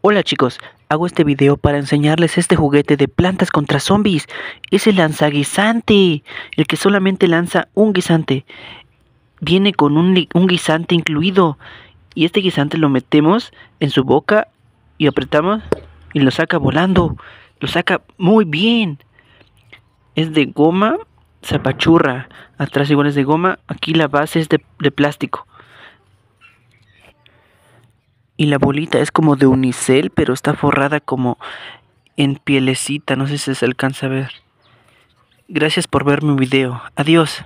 Hola chicos, hago este video para enseñarles este juguete de plantas contra zombies. Es el lanzaguisante, el que solamente lanza un guisante. Viene con un, guisante incluido. Y este guisante lo metemos en su boca y apretamos y lo saca volando. Lo saca muy bien. Es de goma, zapachurra. Atrás igual es de goma. Aquí la base es de plástico. Y la bolita es como de unicel, pero está forrada como en pielecita, no sé si se alcanza a ver. Gracias por ver mi video. Adiós.